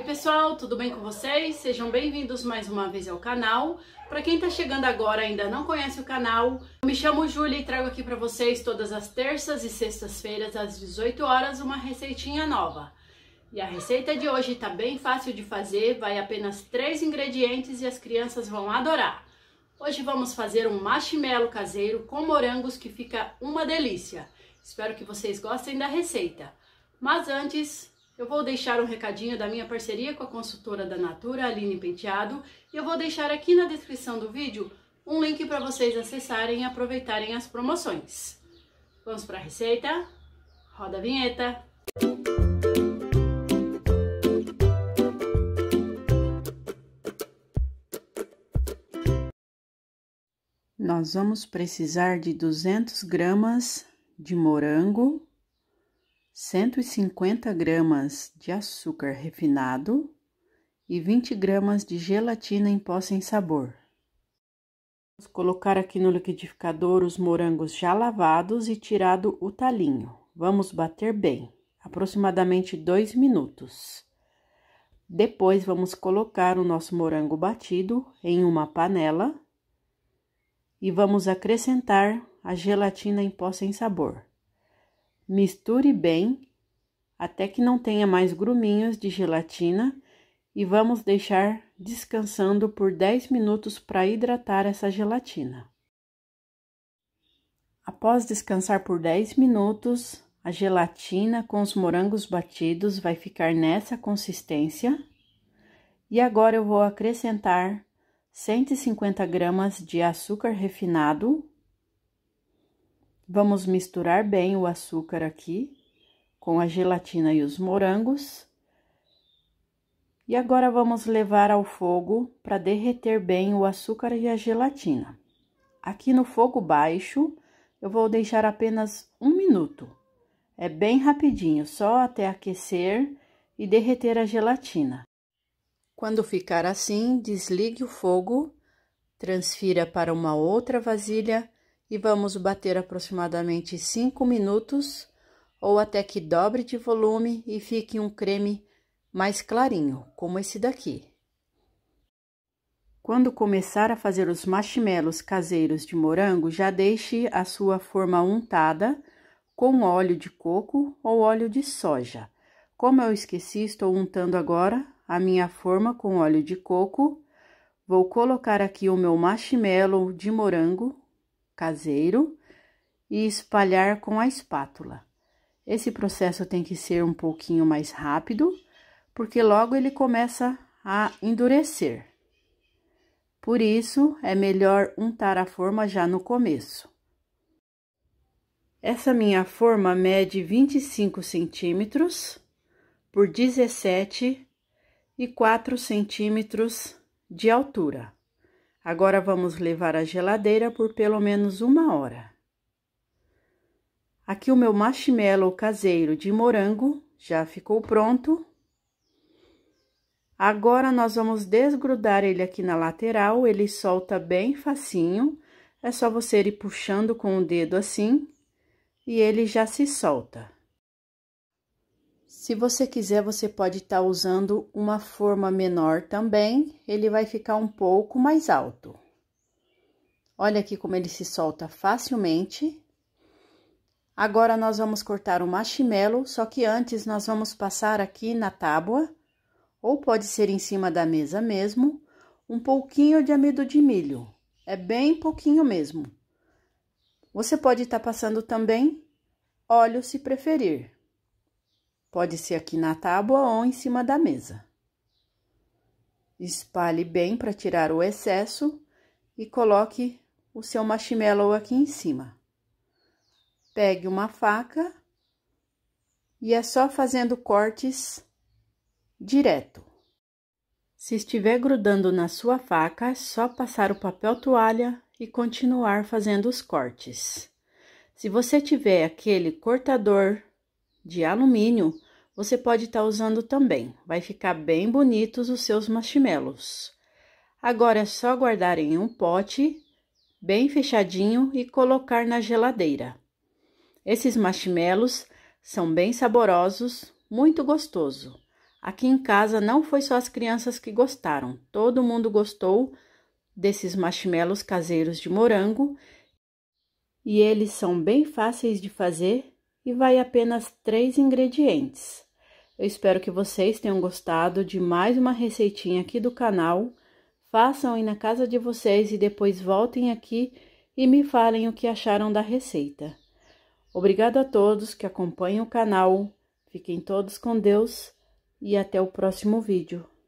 Oi pessoal, tudo bem com vocês? Sejam bem-vindos mais uma vez ao canal. Para quem está chegando agora e ainda não conhece o canal, eu me chamo Júlia e trago aqui para vocês todas as terças e sextas-feiras às 18 horas uma receitinha nova. E a receita de hoje está bem fácil de fazer, vai apenas três ingredientes e as crianças vão adorar. Hoje vamos fazer um marshmallow caseiro com morangos que fica uma delícia. Espero que vocês gostem da receita. Mas antes, eu vou deixar um recadinho da minha parceria com a consultora da Natura, Aline Penteado, e eu vou deixar aqui na descrição do vídeo um link para vocês acessarem e aproveitarem as promoções. Vamos para a receita? Roda a vinheta! Nós vamos precisar de 200 gramas de morango, 150 gramas de açúcar refinado e 20 gramas de gelatina em pó sem sabor. Vamos colocar aqui no liquidificador os morangos já lavados e tirado o talinho. Vamos bater bem, aproximadamente 2 minutos. Depois, vamos colocar o nosso morango batido em uma panela e vamos acrescentar a gelatina em pó sem sabor. Misture bem até que não tenha mais gruminhos de gelatina e vamos deixar descansando por 10 minutos para hidratar essa gelatina. Após descansar por 10 minutos, a gelatina com os morangos batidos vai ficar nessa consistência. E agora eu vou acrescentar 150 gramas de açúcar refinado Vamos misturar bem o açúcar aqui com a gelatina e os morangos. E agora vamos levar ao fogo para derreter bem o açúcar e a gelatina. Aqui no fogo baixo, eu vou deixar apenas um minuto. É bem rapidinho, só até aquecer e derreter a gelatina. Quando ficar assim, desligue o fogo, transfira para uma outra vasilha e vamos bater aproximadamente 5 minutos ou até que dobre de volume e fique um creme mais clarinho, como esse daqui. Quando começar a fazer os marshmallows caseiros de morango, já deixe a sua forma untada com óleo de coco ou óleo de soja. Como eu esqueci, estou untando agora a minha forma com óleo de coco. Vou colocar aqui o meu marshmallow de morango caseiro e espalhar com a espátula. Esse processo tem que ser um pouquinho mais rápido, porque logo ele começa a endurecer. Por isso, é melhor untar a forma já no começo. Essa minha forma mede 25 centímetros por 17 e 4 centímetros de altura. Agora vamos levar à geladeira por pelo menos uma hora. Aqui o meu marshmallow caseiro de morango já ficou pronto. Agora nós vamos desgrudar ele aqui na lateral, ele solta bem facinho. É só você ir puxando com o dedo assim e ele já se solta. Se você quiser, você pode estar tá usando uma forma menor também, ele vai ficar um pouco mais alto. Olha aqui como ele se solta facilmente. Agora, nós vamos cortar o marshmallow, só que antes nós vamos passar aqui na tábua, ou pode ser em cima da mesa mesmo, um pouquinho de amido de milho. É bem pouquinho mesmo. Você pode estar tá passando também óleo, se preferir. Pode ser aqui na tábua ou em cima da mesa. Espalhe bem para tirar o excesso e coloque o seu marshmallow aqui em cima. Pegue uma faca e é só fazendo cortes direto. Se estiver grudando na sua faca, é só passar o papel toalha e continuar fazendo os cortes. Se você tiver aquele cortador de alumínio, você pode estar tá usando também. Vai ficar bem bonitos os seus marshmallows. Agora é só guardar em um pote, bem fechadinho e colocar na geladeira. Esses marshmallows são bem saborosos, muito gostoso. Aqui em casa não foi só as crianças que gostaram, todo mundo gostou desses marshmallows caseiros de morango e eles são bem fáceis de fazer e vai apenas três ingredientes. Eu espero que vocês tenham gostado de mais uma receitinha aqui do canal. Façam aí na casa de vocês e depois voltem aqui e me falem o que acharam da receita. Obrigado a todos que acompanham o canal. Fiquem todos com Deus e até o próximo vídeo.